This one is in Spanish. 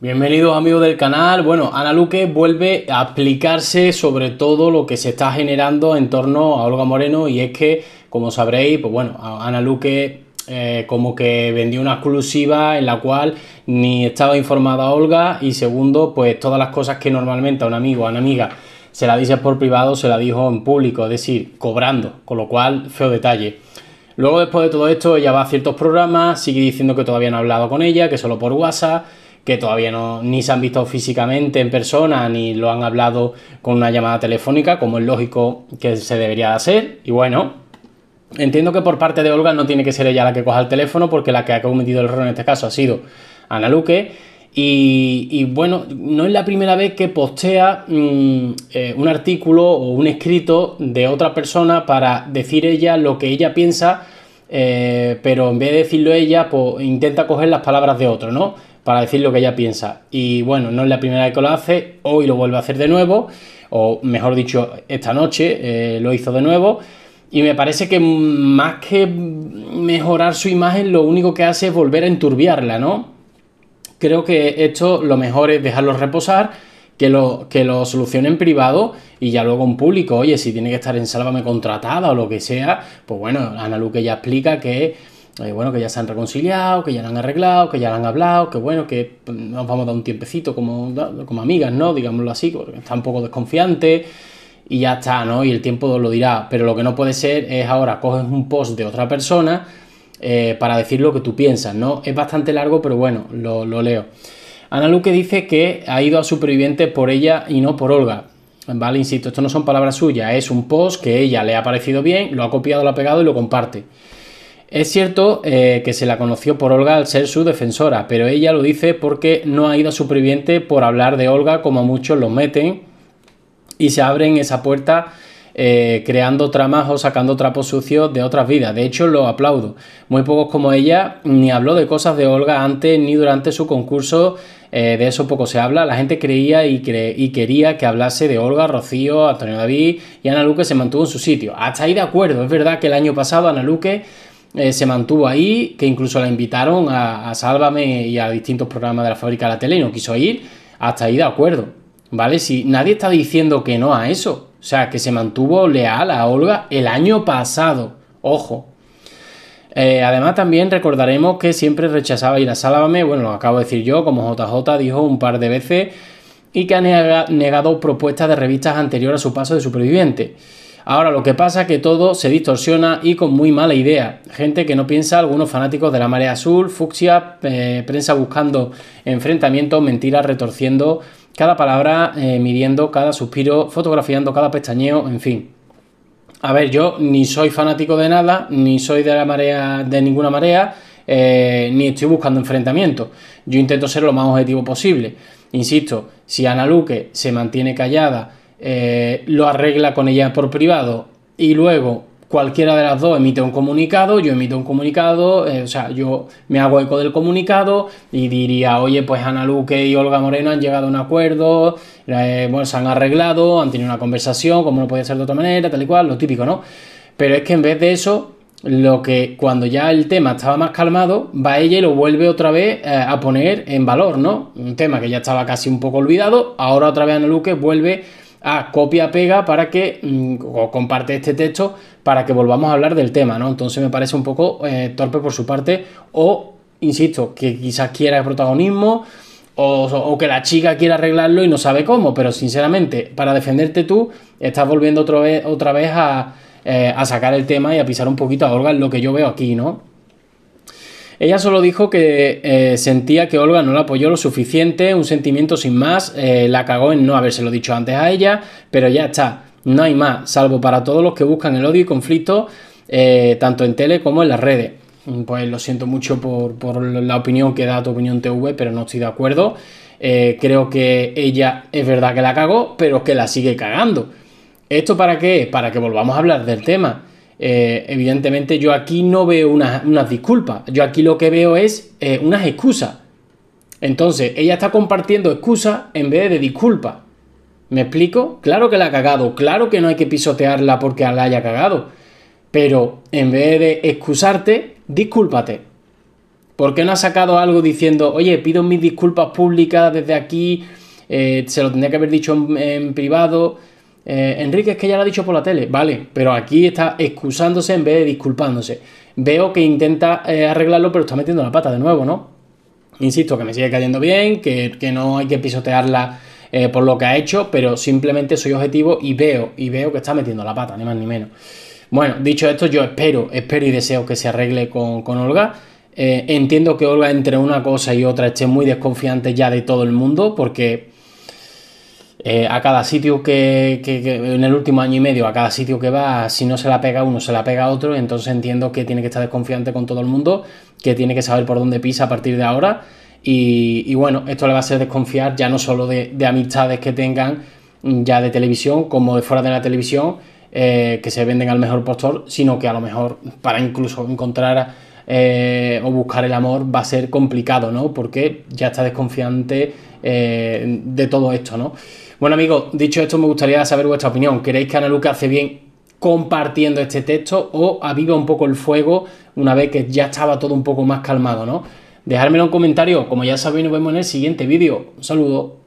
Bienvenidos amigos del canal. Bueno, Ana Luque vuelve a aplicarse sobre todo lo que se está generando en torno a Olga Moreno y es que, como sabréis, pues bueno, Ana Luque eh, como que vendió una exclusiva en la cual ni estaba informada Olga y segundo, pues todas las cosas que normalmente a un amigo, a una amiga se la dice por privado, se la dijo en público, es decir, cobrando, con lo cual, feo detalle. Luego, después de todo esto, ella va a ciertos programas, sigue diciendo que todavía no ha hablado con ella, que solo por WhatsApp, que todavía no, ni se han visto físicamente en persona, ni lo han hablado con una llamada telefónica, como es lógico que se debería hacer. Y bueno, entiendo que por parte de Olga no tiene que ser ella la que coja el teléfono, porque la que ha cometido el error en este caso ha sido Ana Luque. Y, bueno, no es la primera vez que postea mm, eh, un artículo o un escrito de otra persona para decir ella lo que ella piensa, eh, pero en vez de decirlo ella, pues intenta coger las palabras de otro, ¿no? Para decir lo que ella piensa. Y bueno, no es la primera vez que lo hace, hoy lo vuelve a hacer de nuevo, o mejor dicho, esta noche eh, lo hizo de nuevo. Y me parece que más que mejorar su imagen, lo único que hace es volver a enturbiarla, ¿no? creo que esto lo mejor es dejarlos reposar, que lo, que lo solucione en privado y ya luego en público. Oye, si tiene que estar en Sálvame contratada o lo que sea, pues bueno, Ana Luque ya explica que, eh, bueno, que ya se han reconciliado, que ya lo han arreglado, que ya lo han hablado, que bueno, que mm, nos vamos a dar un tiempecito como, como amigas, ¿no? Digámoslo así, porque está un poco desconfiante y ya está, ¿no? Y el tiempo lo dirá. Pero lo que no puede ser es ahora coges un post de otra persona eh, para decir lo que tú piensas, ¿no? Es bastante largo, pero bueno, lo, leo. Ana Luque dice que ha ido a Superviviente por ella y no por Olga. Vale, insisto, esto no son palabras suyas, es un post que ella le ha parecido bien, lo ha copiado, lo ha pegado y lo comparte. Es cierto eh, que se la conoció por Olga al ser su defensora, pero ella lo dice porque no ha ido a superviviente por hablar de Olga como muchos lo meten y se abren esa puerta eh, creando tramas o sacando trapos sucios de otras vidas. De hecho, lo aplaudo. Muy pocos como ella ni habló de cosas de Olga antes ni durante su concurso. Eh, de eso poco se habla. La gente creía y, quería que hablase de Olga, Rocío, Antonio David y Ana Luque se mantuvo en su sitio. Hasta ahí de acuerdo. Es verdad que el año pasado Ana Luque eh, se mantuvo ahí, que incluso la invitaron a, a, Sálvame y a distintos programas de la fábrica de la tele y no quiso ir. Hasta ahí de acuerdo. ¿Vale? Si nadie está diciendo que no a eso. O sea, que se mantuvo leal a Olga el año pasado. Ojo. Eh, además, también recordaremos que siempre rechazaba ir a Sálvame. Bueno, lo acabo de decir yo, como JJ dijo un par de veces. Y que ha negado propuestas de revistas anteriores a su paso de superviviente. Ahora lo que pasa es que todo se distorsiona y con muy mala idea. Gente que no piensa, algunos fanáticos de la marea azul, fucsia, eh, prensa buscando enfrentamientos, mentiras, retorciendo cada palabra, eh, midiendo cada suspiro, fotografiando cada pestañeo, en fin. A ver, yo ni soy fanático de nada, ni soy de la marea, de ninguna marea, eh, ni estoy buscando enfrentamiento. Yo intento ser lo más objetivo posible. Insisto, si Ana Luque se mantiene callada, eh, lo arregla con ella por privado y luego cualquiera de las dos emite un comunicado, yo emito un comunicado, eh, o sea, yo me hago eco del comunicado y diría, oye, pues Ana Luque y Olga Moreno han llegado a un acuerdo, eh, bueno, se han arreglado, han tenido una conversación, como no podía ser de otra manera, tal y cual, lo típico, ¿no? Pero es que en vez de eso, lo que cuando ya el tema estaba más calmado, va ella y lo vuelve otra vez eh, a poner en valor, ¿no? Un tema que ya estaba casi un poco olvidado, ahora otra vez Ana Luque vuelve a ah, copia pega para que mm, o comparte este texto para que volvamos a hablar del tema, ¿no? Entonces me parece un poco eh, torpe por su parte o insisto que quizás quiera el protagonismo o, que la chica quiera arreglarlo y no sabe cómo, pero sinceramente para defenderte tú estás volviendo otra vez otra vez a, eh, a sacar el tema y a pisar un poquito a Olga, en lo que yo veo aquí, ¿no? Ella solo dijo que eh, sentía que Olga no la apoyó lo suficiente, un sentimiento sin más, eh, la cagó en no habérselo dicho antes a ella, pero ya está, no hay más, salvo para todos los que buscan el odio y conflicto, eh, tanto en tele como en las redes. Pues lo siento mucho por, por la opinión que da tu opinión TV, pero no estoy de acuerdo. creo que ella es verdad que la cagó, pero que la sigue cagando. ¿Esto para qué? Para que volvamos a hablar del tema eh, evidentemente yo aquí no veo unas, disculpas, yo aquí lo que veo es eh, unas excusas. Entonces, ella está compartiendo excusas en vez de disculpas. ¿Me explico? Claro que la ha cagado, claro que no hay que pisotearla porque la haya cagado. Pero en vez de excusarte, discúlpate. ¿Por qué no ha sacado algo diciendo, oye, pido mis disculpas públicas desde aquí, eh, se lo tendría que haber dicho en privado? Eh, Enrique, es que ya lo ha dicho por la tele. Vale, pero aquí está excusándose en vez de disculpándose. Veo que intenta eh, arreglarlo, pero está metiendo la pata de nuevo, ¿no? Insisto, que me sigue cayendo bien, que, no hay que pisotearla eh, por lo que ha hecho, pero simplemente soy objetivo y veo, y veo que está metiendo la pata, ni más ni menos. Bueno, dicho esto, yo espero, espero y deseo que se arregle con, con Olga. entiendo que Olga entre una cosa y otra esté muy desconfiante ya de todo el mundo, porque eh, a cada sitio que, en el último año y medio, a cada sitio que va, si no se la pega uno, se la pega otro, entonces entiendo que tiene que estar desconfiante con todo el mundo, que tiene que saber por dónde pisa a partir de ahora. Y, bueno, esto le va a hacer desconfiar ya no solo de, amistades que tengan ya de televisión, como de fuera de la televisión, eh, que se venden al mejor postor, sino que a lo mejor para incluso encontrar eh, o buscar el amor va a ser complicado, ¿no? Porque ya está desconfiante de todo esto, ¿no? Bueno amigos, dicho esto me gustaría saber vuestra opinión. ¿Queréis que Ana Luca hace bien compartiendo este texto o aviva un poco el fuego una vez que ya estaba todo un poco más calmado, ¿no? Dejármelo en comentario. Como ya sabéis, nos vemos en el siguiente vídeo. Un saludo.